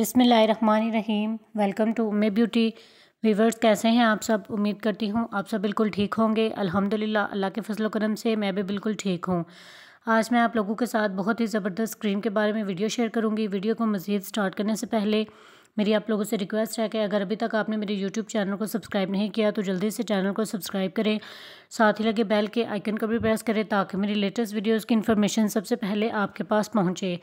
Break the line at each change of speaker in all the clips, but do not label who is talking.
Rahim welcome to may beauty weavers कैसे हैं आप सब उम्मीद करती हूँ आप सब बिल्कुल ठीक होंगे अल्हम्दुलिल्लाह अल्लाह के फजल करम से मैं भी बिल्कुल ठीक हूँ आज मैं आप लोगों के साथ बहुत ही ज़बरदस्त क्रीम के बारे में वीडियो शेयर करूँगी वीडियो को मज़ीद स्टार्ट करने से पहले मेरी आप लोगों से रिक्वेस्ट है कि अगर अभी तक आपने मेरे यूट्यूब चैनल को सब्सक्राइब नहीं किया तो जल्दी से चैनल को सब्सक्राइब करें साथ ही लगे बेल के आइकन को भी प्रेस करें ताकि मेरी लेटेस्ट वीडियोज़ की इन्फॉर्मेशन सबसे पहले आपके पास पहुँचे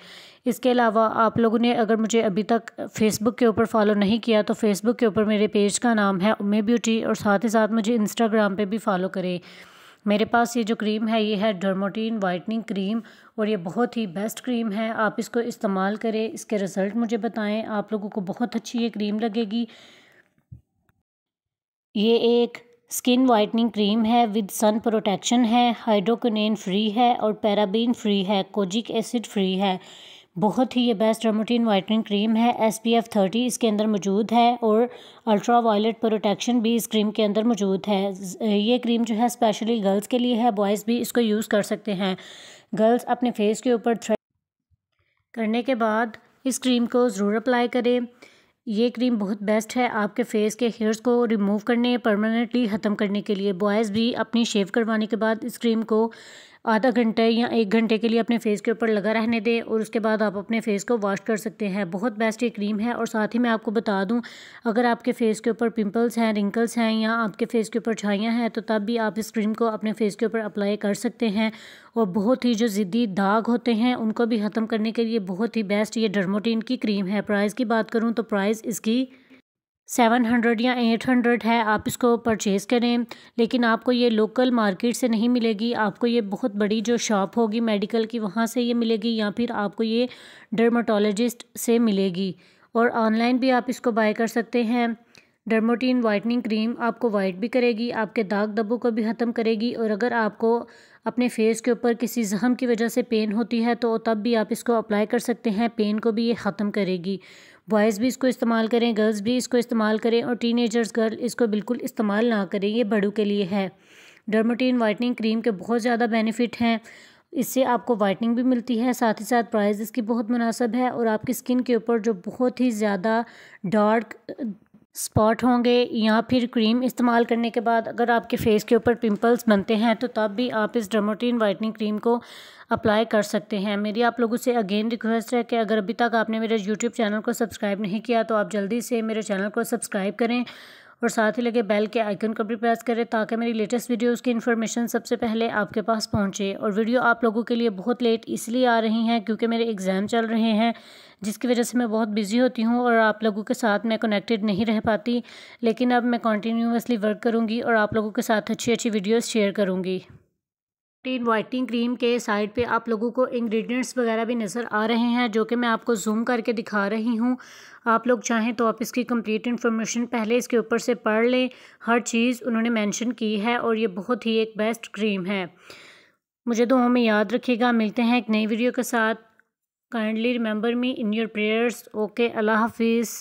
इसके अलावा आप लोगों ने अगर मुझे अभी तक फेसबुक के ऊपर फॉलो नहीं किया तो फेसबुक के ऊपर मेरे पेज का नाम है उमे ब्यूटी और साथ ही साथ मुझे इंस्टाग्राम पर भी फॉलो करें मेरे पास ये जो क्रीम है ये है डर्मोटीन वाइटनिंग क्रीम और ये बहुत ही बेस्ट क्रीम है आप इसको इस्तेमाल करें इसके रिज़ल्ट मुझे बताएं आप लोगों को बहुत अच्छी ये क्रीम लगेगी ये एक स्किन वाइटनिंग क्रीम है विद सन प्रोटेक्शन है हाइड्रोकोनेन फ्री है और पैराबीन फ्री है कोजिक एसिड फ्री है बहुत ही ये बेस्ट रमोटीन वाइटनिंग क्रीम है एस पी एफ़ थर्टी इसके अंदर मौजूद है और अल्ट्रा वायलेट प्रोटेक्शन भी इस क्रीम के अंदर मौजूद है ये क्रीम जो है स्पेशली गर्ल्स के लिए है बॉयज़ भी इसको यूज़ कर सकते हैं गर्ल्स अपने फेस के ऊपर थ्रेड करने के बाद इस क्रीम को ज़रूर अप्लाई करें ये क्रीम बहुत बेस्ट है आपके फेस के हेयर्स को रिमूव करने परमानेंटली ख़त्म करने के लिए बॉयज़ भी अपनी शेव करवाने के बाद इस क्रीम को आधा घंटे या एक घंटे के लिए अपने फेस के ऊपर लगा रहने दें और उसके बाद आप अपने फेस को वॉश कर सकते हैं बहुत बेस्ट ये क्रीम है और साथ ही मैं आपको बता दूँ अगर आपके फेस के ऊपर पिंपल्स हैं रिंकल्स हैं या आपके फेस के ऊपर छाइयाँ हैं तो तब भी आप इस क्रीम को अपने फेस के ऊपर अप्लाई कर सकते हैं और बहुत ही जो ज़िद्दी दाग होते हैं उनको भी ख़त्म करने के लिए बहुत ही बेस्ट ये डर्मोटीन की क्रीम है प्राइस की बात करूँ तो प्राइस इसकी सेवन हंड्रेड या एट हंड्रेड है आप इसको परचेज़ करें लेकिन आपको ये लोकल मार्केट से नहीं मिलेगी आपको ये बहुत बड़ी जो शॉप होगी मेडिकल की वहाँ से ये मिलेगी या फिर आपको ये डर्माटोलॉजिस्ट से मिलेगी और ऑनलाइन भी आप इसको बाय कर सकते हैं डर्मोटीन वाइटनिंग क्रीम आपको वाइट भी करेगी आपके दाग दबों को भी ख़त्म करेगी और अगर आपको अपने फेस के ऊपर किसी जहम की वजह से पेन होती है तो तब भी आप इसको अप्लाई कर सकते हैं पेन को भी ये ख़त्म करेगी बॉयज़ भी इसको इस्तेमाल करें गर्ल्स भी इसको इस्तेमाल करें और टीनेजर्स गर्ल इसको बिल्कुल इस्तेमाल ना करें ये बड़ों के लिए है डर्मोटीन वाइटनिंग क्रीम के बहुत ज़्यादा बेनिफिट हैं इससे आपको वाइटनिंग भी मिलती है साथ ही साथ प्राइस इसकी बहुत मुनासब है और आपकी स्किन के ऊपर जो बहुत ही ज़्यादा डार्क स्पॉट होंगे या फिर क्रीम इस्तेमाल करने के बाद अगर आपके फेस के ऊपर पिंपल्स बनते हैं तो तब भी आप इस ड्रमोटीन वाइटनिंग क्रीम को अप्लाई कर सकते हैं मेरी आप लोगों से अगेन रिक्वेस्ट है कि अगर अभी तक आपने मेरे यूट्यूब चैनल को सब्सक्राइब नहीं किया तो आप जल्दी से मेरे चैनल को सब्सक्राइब करें और साथ ही लगे बेल के आइकन को भी प्रेस करें ताकि मेरी लेटेस्ट वीडियोज़ की इन्फॉर्मेशन सबसे पहले आपके पास पहुँचे और वीडियो आप लोगों के लिए बहुत लेट इसलिए आ रही हैं क्योंकि मेरे एग्ज़ाम चल रहे हैं जिसकी वजह से मैं बहुत बिज़ी होती हूँ और आप लोगों के साथ मैं कनेक्टेड नहीं रह पाती लेकिन अब मैं कॉन्टीन्यूसली वर्क करूँगी और आप लोगों के साथ अच्छी अच्छी वीडियोज़ शेयर करूँगी टीन वाइटिंग क्रीम के साइड पे आप लोगों को इंग्रेडिएंट्स वगैरह भी नज़र आ रहे हैं जो कि मैं आपको जूम करके दिखा रही हूँ आप लोग चाहें तो आप इसकी कंप्लीट इन्फॉर्मेशन पहले इसके ऊपर से पढ़ लें हर चीज़ उन्होंने मेंशन की है और ये बहुत ही एक बेस्ट क्रीम है मुझे तो हमें याद रखिएगा मिलते हैं एक नई वीडियो के साथ kindly remember me in your prayers okay अल्लाह हाफिज़